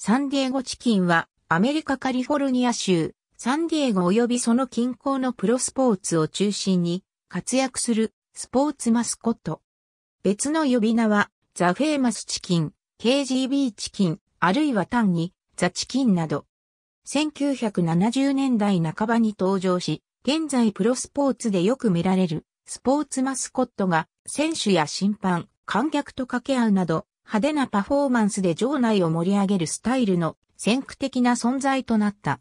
サンディエゴチキンはアメリカカリフォルニア州、サンディエゴ及びその近郊のプロスポーツを中心に活躍するスポーツマスコット。別の呼び名はザ・フェイマスチキン、KGB チキン、あるいは単にザ・チキンなど。1970年代半ばに登場し、現在プロスポーツでよく見られるスポーツマスコットが選手や審判、観客と掛け合うなど派手なパフォーマンスで場内を盛り上げるスタイルの先駆的な存在となった。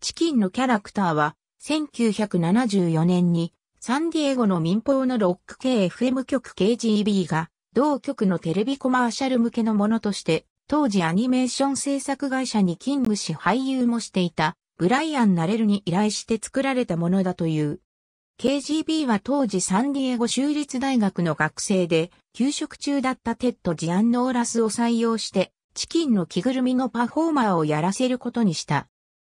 チキンのキャラクターは1974年にサンディエゴの民放のロック系 FM 局 KGB が同局のテレビコマーシャル向けのものとして当時アニメーション制作会社に勤務し俳優もしていたブライアン・ナレルに依頼して作られたものだという。KGB は当時サンディエゴ州立大学の学生で、休職中だったテッド・ジアンノーラスを採用して、チキンの着ぐるみのパフォーマーをやらせることにした。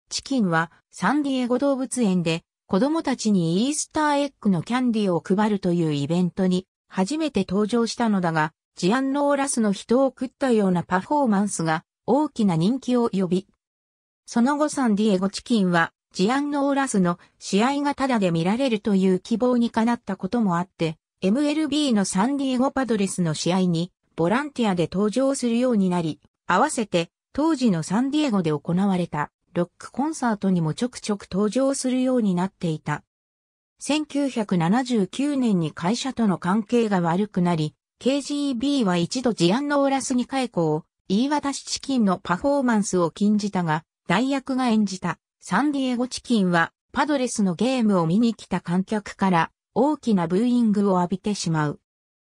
チキンはサンディエゴ動物園で子供たちにイースターエッグのキャンディを配るというイベントに初めて登場したのだが、ジアンノーラスの人を食ったようなパフォーマンスが大きな人気を呼び、その後サンディエゴチキンはジアンノーラスの試合がタダで見られるという希望にかなったこともあって、MLB のサンディエゴパドレスの試合にボランティアで登場するようになり、合わせて当時のサンディエゴで行われたロックコンサートにもちょくちょく登場するようになっていた。1979年に会社との関係が悪くなり、KGB は一度ジアンノーラスに解雇を言い渡し資金のパフォーマンスを禁じたが、代役が演じたサンディエゴチキンはパドレスのゲームを見に来た観客から大きなブーイングを浴びてしまう。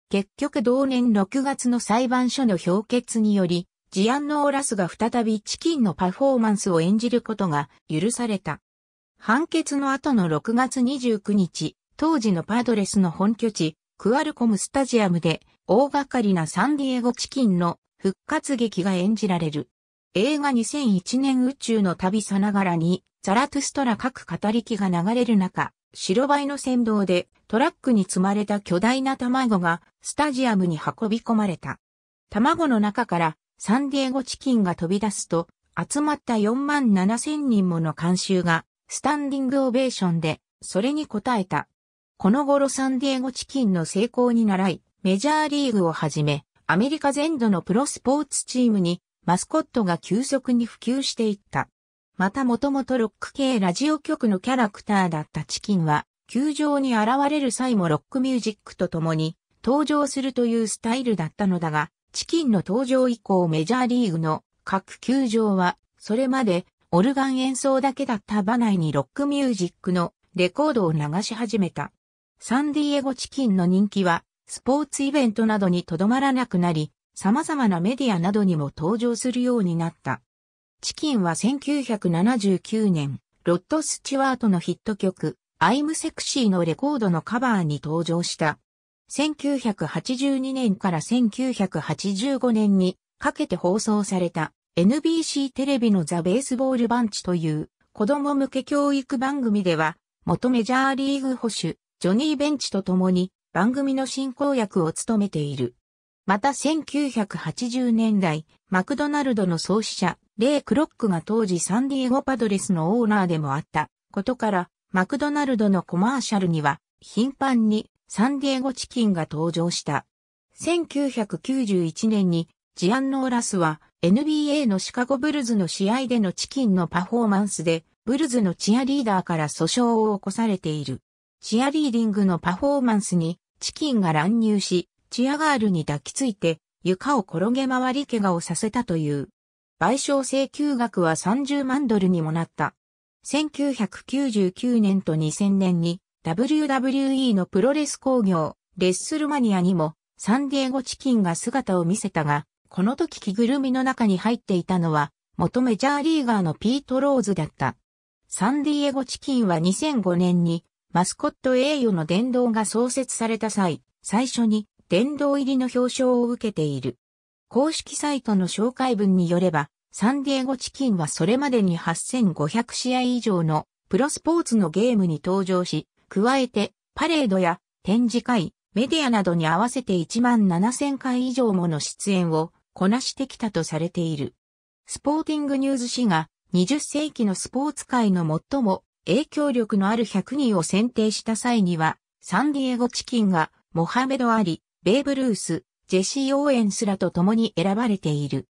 結局同年6月の裁判所の評決により、ジアンノーラスが再びチキンのパフォーマンスを演じることが許された。判決の後の6月29日、当時のパドレスの本拠地、クアルコムスタジアムで大掛かりなサンディエゴチキンの復活劇が演じられる。映画2001年宇宙の旅さながらにザラトゥストラ各語り木が流れる中、白バイの先導でトラックに積まれた巨大な卵がスタジアムに運び込まれた。卵の中からサンディエゴチキンが飛び出すと、集まった4万7千人もの監修がスタンディングオベーションでそれに応えた。この頃サンディエゴチキンの成功に習い、メジャーリーグをはじめ、アメリカ全土のプロスポーツチームにマスコットが急速に普及していった。またもともとロック系ラジオ局のキャラクターだったチキンは、球場に現れる際もロックミュージックと共に登場するというスタイルだったのだが、チキンの登場以降メジャーリーグの各球場は、それまでオルガン演奏だけだった場内にロックミュージックのレコードを流し始めた。サンディエゴチキンの人気は、スポーツイベントなどにとどまらなくなり、様々なメディアなどにも登場するようになった。チキンは1979年、ロッド・スチュワートのヒット曲、アイム・セクシーのレコードのカバーに登場した。1982年から1985年にかけて放送された NBC テレビのザ・ベースボール・バンチという子供向け教育番組では元メジャーリーグ保守ジョニー・ベンチと共に番組の進行役を務めている。また1980年代、マクドナルドの創始者レイ・クロックが当時サンディエゴパドレスのオーナーでもあったことから、マクドナルドのコマーシャルには頻繁にサンディエゴチキンが登場した。1991年にジアンノーラスは NBA のシカゴブルズの試合でのチキンのパフォーマンスでブルズのチアリーダーから訴訟を起こされている。チアリーディングのパフォーマンスにチキンが乱入し、チアガールに抱きついて床を転げ回り怪我をさせたという。賠償請求額は30万ドルにもなった。1999年と2000年に WWE のプロレス工業、レッスルマニアにもサンディエゴチキンが姿を見せたが、この時着ぐるみの中に入っていたのは元メジャーリーガーのピート・ローズだった。サンディエゴチキンは2005年にマスコット栄誉の殿堂が創設された際、最初に殿堂入りの表彰を受けている。公式サイトの紹介文によれば、サンディエゴチキンはそれまでに8500試合以上のプロスポーツのゲームに登場し、加えてパレードや展示会、メディアなどに合わせて1万7000回以上もの出演をこなしてきたとされている。スポーティングニューズ氏が20世紀のスポーツ界の最も影響力のある100人を選定した際には、サンディエゴチキンがモハメド・アリ、ベーブ・ルース、ジェシー・オーエンスらと共に選ばれている。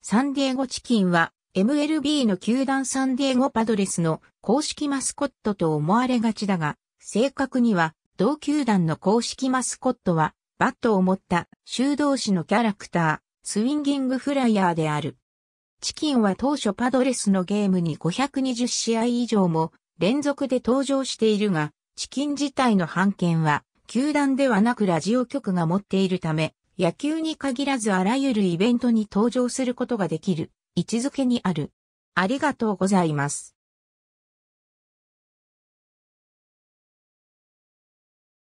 サンディエゴチキンは MLB の球団サンディエゴパドレスの公式マスコットと思われがちだが、正確には同球団の公式マスコットはバットを持った修道士のキャラクター、スウィンギングフライヤーである。チキンは当初パドレスのゲームに520試合以上も連続で登場しているが、チキン自体の半権は球団ではなくラジオ局が持っているため、野球に限らずあらゆるイベントに登場することができる位置づけにある。ありがとうございます。